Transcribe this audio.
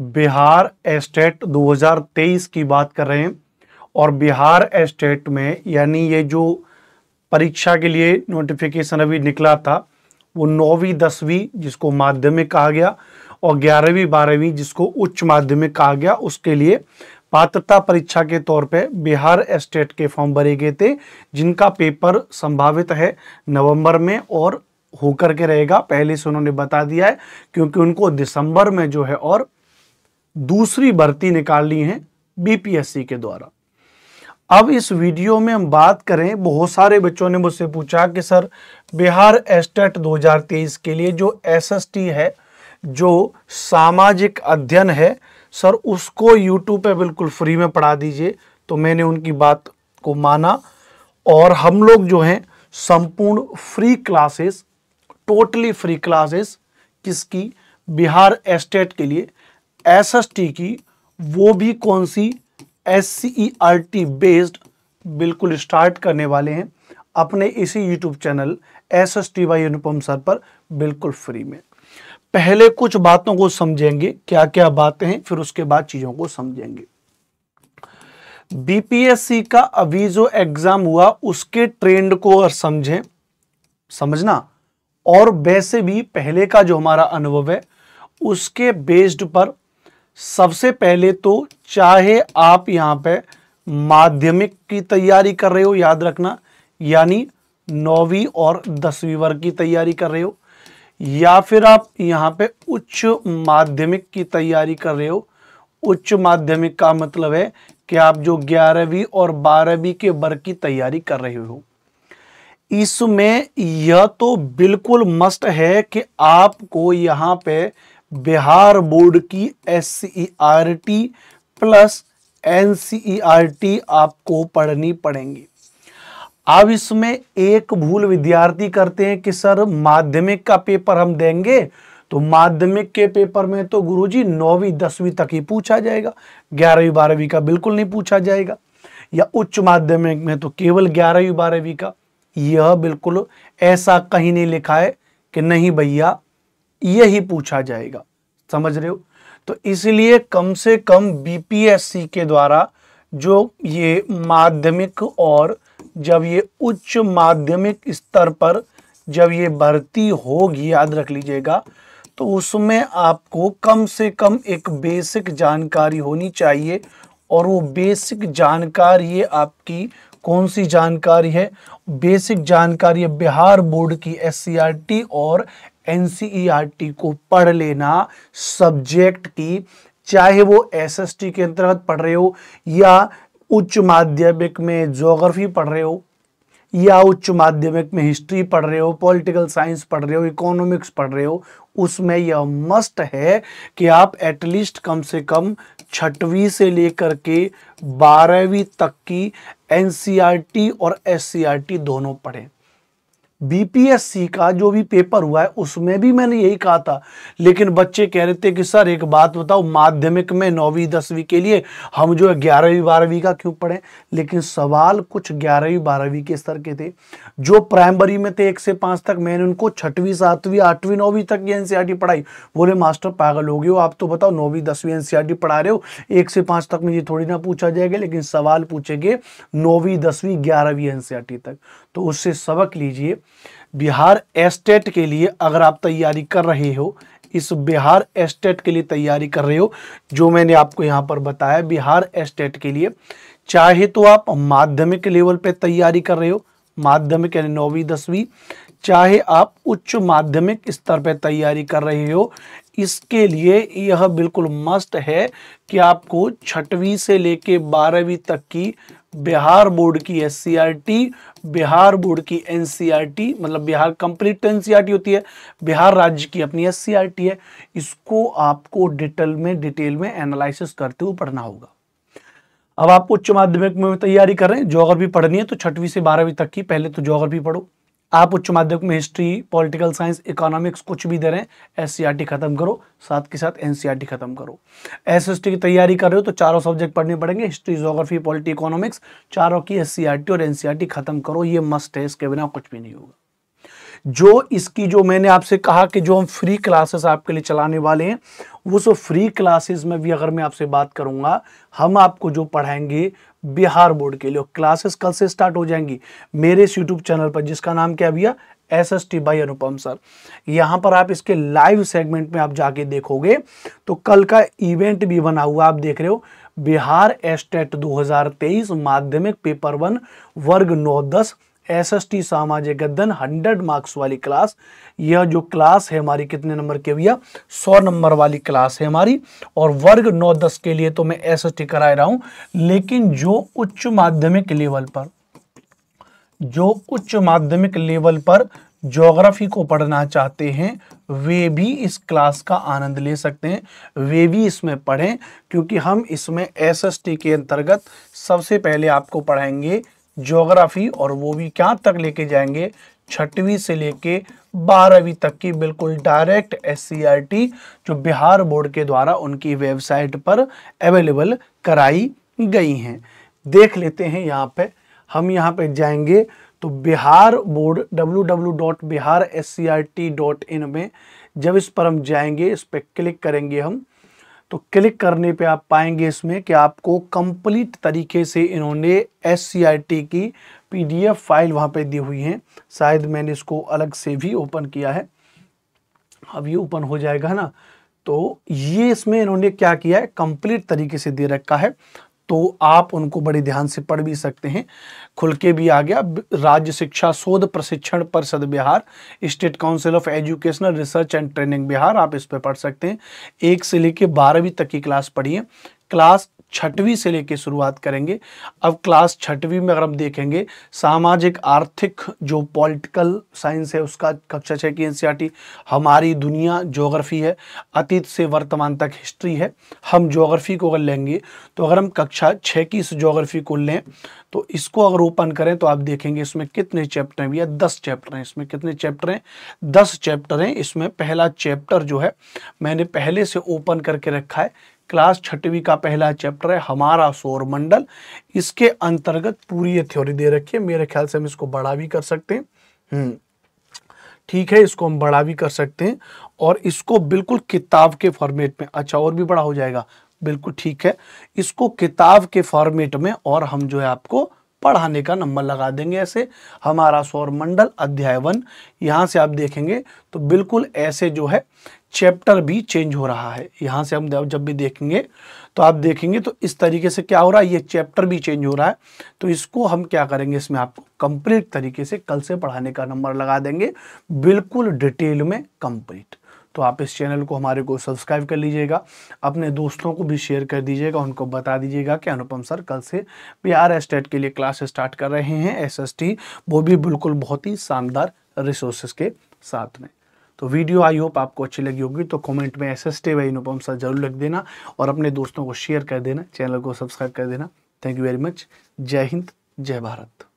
Bihar estate 2023 की बात कर रहे हैं और बिहार एस्टेट में यानी ये जो परीक्षा के लिए नोटिफिकेशन अभी निकला था वो नौवीं दसवीं जिसको माध्यमिक कहा गया और ग्यारहवीं बारहवीं जिसको उच्च माध्यमिक कहा गया उसके लिए पात्रता परीक्षा के तौर पे बिहार एस्टेट के फॉर्म भरे गए थे जिनका पेपर संभावित है नवंबर में और होकर के रहेगा पहले से उन्होंने बता दिया है क्योंकि उनको दिसंबर में जो है और दूसरी भर्ती निकाल ली है बीपीएससी के द्वारा अब इस वीडियो में हम बात करें बहुत सारे बच्चों ने मुझसे पूछा कि सर बिहार एस्टेट 2023 के लिए जो एसएसटी है जो सामाजिक अध्ययन है सर उसको यूट्यूब पे बिल्कुल फ्री में पढ़ा दीजिए तो मैंने उनकी बात को माना और हम लोग जो हैं संपूर्ण free classes totally free classes किसकी बिहार एस्टेट के लिए एस एस टी की वो भी कौन सी S C R T based बिल्कुल स्टार्ट करने वाले हैं अपने इसी YouTube channel S S T Y Anupam sir पर बिल्कुल फ्री में पहले कुछ बातों को समझेंगे क्या क्या बातें हैं फिर उसके बाद चीज़ों को समझेंगे बीपीएससी का अभी जो एग्जाम हुआ उसके ट्रेंड को समझें समझना और वैसे भी पहले का जो हमारा अनुभव है उसके बेस्ड पर सबसे पहले तो चाहे आप यहाँ पे माध्यमिक की तैयारी कर रहे हो याद रखना यानी नौवीं और दसवीं वर्ग की तैयारी कर रहे हो या फिर आप यहाँ पे उच्च माध्यमिक की तैयारी कर रहे हो उच्च माध्यमिक का मतलब है कि आप जो ग्यारहवीं और बारहवीं के वर्ग की तैयारी कर रहे हो इसमें यह तो बिल्कुल मस्ट है कि आपको यहाँ पे बिहार बोर्ड की S C R T plus N C R T आपको पढ़नी पड़ेंगी अब इसमें एक भूल विद्यार्थी करते हैं कि सर माध्यमिक का पेपर हम देंगे तो माध्यमिक के पेपर में तो गुरुजी नौवीं दसवीं तक ही पूछा जाएगा ग्यारहवीं बारहवीं का बिल्कुल नहीं पूछा जाएगा या उच्च माध्यमिक में तो केवल ग्यारहवीं बारहवीं का यह बिल्कुल ऐसा कहीं नहीं लिखा है कि नहीं भैया यही पूछा जाएगा समझ रहे हो तो इसलिए कम से कम बीपीएससी के द्वारा जो ये माध्यमिक और जब ये उच्च माध्यमिक स्तर पर जब ये भर्ती होगी याद रख लीजिएगा तो उसमें आपको कम से कम एक बेसिक जानकारी होनी चाहिए और वो बेसिक जानकारी आपकी कौन सी जानकारी है बेसिक जानकारी है बिहार बोर्ड की टी e और टी e को पढ़ लेना सब्जेक्ट की चाहे वो एसएसटी के अंतर्गत पढ़ रहे हो या उच्च माध्यमिक में जोग्राफी पढ़ रहे हो या उच्च माध्यमिक में हिस्ट्री पढ़ रहे हो पॉलिटिकल साइंस पढ़ रहे हो इकोनॉमिक्स पढ़ रहे हो उसमें यह मस्ट है कि आप एटलीस्ट कम से कम छठवीं से लेकर के बारहवीं तक की एनसीईआरटी e और एससीईआरटी e दोनों पढ़ें बीपीएससी का जो भी पेपर हुआ है उसमें भी मैंने यही कहा था लेकिन बच्चे कह रहे थे कि सर एक बात बताओ माध्यमिक में नौवीं दसवीं के लिए हम जो है ग्यारहवीं बारहवीं का क्यों पढ़ें लेकिन सवाल कुछ ग्यारहवीं बारहवीं के स्तर के थे जो प्राइमरी में थे एक से पाँच तक मैंने उनको छठवीं सातवीं आठवीं नौवीं तक की एन e पढ़ाई बोले मास्टर पागल हो गए हो आप तो बताओ नौवीं दसवीं एन e पढ़ा रहे हो एक से पाँच तक में ये थोड़ी ना पूछा जाएगा लेकिन सवाल पूछेंगे नौवीं दसवीं ग्यारहवीं एन e तक तो उससे सबक लीजिए बिहार एस्टेट के लिए अगर आप तैयारी कर रहे हो इस बिहार एस्टेट के लिए तैयारी कर रहे हो जो मैंने आपको यहाँ पर बताया बिहार एस्टेट के लिए चाहे तो आप माध्यमिक लेवल पे तैयारी कर रहे हो माध्यमिक यानी नौवीं दसवीं चाहे आप उच्च माध्यमिक स्तर पर तैयारी कर रहे हो इसके लिए यह बिल्कुल मस्ट है कि आपको छठवीं से लेके बारहवीं तक की बिहार बोर्ड की एस बिहार बोर्ड की एन मतलब बिहार कंप्लीट तो एन होती है बिहार राज्य की अपनी एस है इसको आपको डिटेल में डिटेल में एनालिसिस करते हुए पढ़ना होगा अब आप उच्च माध्यमिक में तैयारी कर रहे हैं जोग्राफी पढ़नी है तो छठवीं से बारहवीं तक की पहले तो जोग्राफी पढ़ो आप उच्च माध्यमिक में हिस्ट्री पॉलिटिकल साइंस इकोनॉमिक्स कुछ भी दे रहे हैं एस e ख़त्म करो साथ के साथ एन e ख़त्म करो एस की तैयारी कर रहे हो तो चारों सब्जेक्ट पढ़ने पड़ेंगे हिस्ट्री जोग्राफी पॉलिटी इकोनॉमिक्स चारों की एस e और एन ख़त्म करो ये मस्ट है इसके बिना कुछ भी नहीं होगा जो इसकी जो मैंने आपसे कहा कि जो हम फ्री क्लासेस आपके लिए चलाने वाले हैं वो सो फ्री क्लासेस में भी अगर मैं आपसे बात करूँगा हम आपको जो पढ़ाएंगे बिहार बोर्ड के लिए क्लासेस कल से स्टार्ट हो जाएंगी मेरे इस यूट्यूब चैनल पर जिसका नाम क्या भैया S S T by Anupam sir यहां पर आप इसके लाइव सेगमेंट में आप जाके देखोगे तो कल का इवेंट भी बना हुआ आप देख रहे हो बिहार एस्टेट e 2023 माध्यमिक पेपर वन वर्ग नौ दस एस एस टी सामाजिक गद्दन हंड्रेड मार्क्स वाली क्लास यह जो क्लास है हमारी कितने नंबर की भैया सौ नंबर वाली क्लास है हमारी और वर्ग नौ दस के लिए तो मैं एस एस टी करा रहा हूं लेकिन जो उच्च माध्यमिक लेवल पर जो उच्च माध्यमिक लेवल पर ज्योग्राफी को पढ़ना चाहते हैं वे भी इस क्लास का आनंद ले सकते हैं वे भी इसमें पढ़ें क्योंकि हम इसमें एसएसटी के अंतर्गत सबसे पहले आपको पढ़ाएंगे जोग्राफ़ी और वो भी क्या तक लेके जाएंगे छठवीं से लेके बारहवीं तक की बिल्कुल डायरेक्ट एस e जो बिहार बोर्ड के द्वारा उनकी वेबसाइट पर अवेलेबल कराई गई हैं देख लेते हैं यहाँ पे हम यहाँ पे जाएंगे तो बिहार बोर्ड www.biharscrt.in e में जब इस पर हम जाएंगे इस पर क्लिक करेंगे हम तो क्लिक करने पे आप पाएंगे इसमें कि आपको कंप्लीट तरीके से इन्होंने एस की पीडीएफ फाइल वहाँ पे दी हुई है शायद मैंने इसको अलग से भी ओपन किया है अब ये ओपन हो जाएगा ना तो ये इसमें इन्होंने क्या किया है कंप्लीट तरीके से दे रखा है तो आप उनको बड़े ध्यान से पढ़ भी सकते हैं खुल के भी आ गया राज्य शिक्षा शोध प्रशिक्षण परिषद Bihar state council of educational research and training Bihar आप इस पर पढ़ सकते हैं एक से लेके बारहवीं तक की क्लास पढ़िए क्लास छठवीं से लेकर शुरुआत करेंगे अब क्लास छठवीं में अगर हम देखेंगे सामाजिक आर्थिक जो पॉलिटिकल साइंस है उसका कक्षा छः की एन हमारी दुनिया जोग्राफी है अतीत से वर्तमान तक हिस्ट्री है हम जोग्राफी को अगर लेंगे तो अगर हम कक्षा छः की इस जोग्राफी को लें तो इसको अगर ओपन करें तो आप देखेंगे इसमें कितने चैप्टर हैं भैया दस चैप्टर हैं इसमें कितने चैप्टर हैं दस चैप्टर हैं इसमें पहला चैप्टर जो है मैंने पहले से ओपन करके रखा है क्लास छठवीं का पहला चैप्टर है हमारा मंडल इसके अंतर्गत पूरी ये थ्योरी दे रखी है मेरे ख्याल से हम इसको बड़ा भी कर सकते हैं हम्म। ठीक है इसको हम बड़ा भी कर सकते हैं और इसको बिल्कुल किताब के फॉर्मेट में अच्छा और भी बड़ा हो जाएगा बिल्कुल ठीक है इसको किताब के फॉर्मेट में और हम जो है आपको पढ़ाने का नंबर लगा देंगे ऐसे हमारा सौर मंडल अध्याय वन यहाँ से आप देखेंगे तो बिल्कुल ऐसे जो है चैप्टर भी चेंज हो रहा है यहाँ से हम जब भी देखेंगे तो आप देखेंगे तो इस तरीके से क्या हो रहा है ये चैप्टर भी चेंज हो रहा है तो इसको हम क्या करेंगे इसमें आपको कंप्लीट तरीके से कल से पढ़ाने का नंबर लगा देंगे बिल्कुल डिटेल में कंप्लीट तो आप इस चैनल को हमारे को सब्सक्राइब कर लीजिएगा अपने दोस्तों को भी शेयर कर दीजिएगा उनको बता दीजिएगा कि अनुपम सर कल से बिहार स्टेट के लिए क्लास स्टार्ट कर रहे हैं एसएसटी वो भी बिल्कुल बहुत ही शानदार रिसोर्सेस के साथ में तो वीडियो आई होप आपको अच्छी लगी होगी तो कमेंट में S S T Y Anupam sir जरूर लिख देना और अपने दोस्तों को शेयर कर देना चैनल को सब्सक्राइब कर देना थैंक यू वेरी मच जय हिंद जय भारत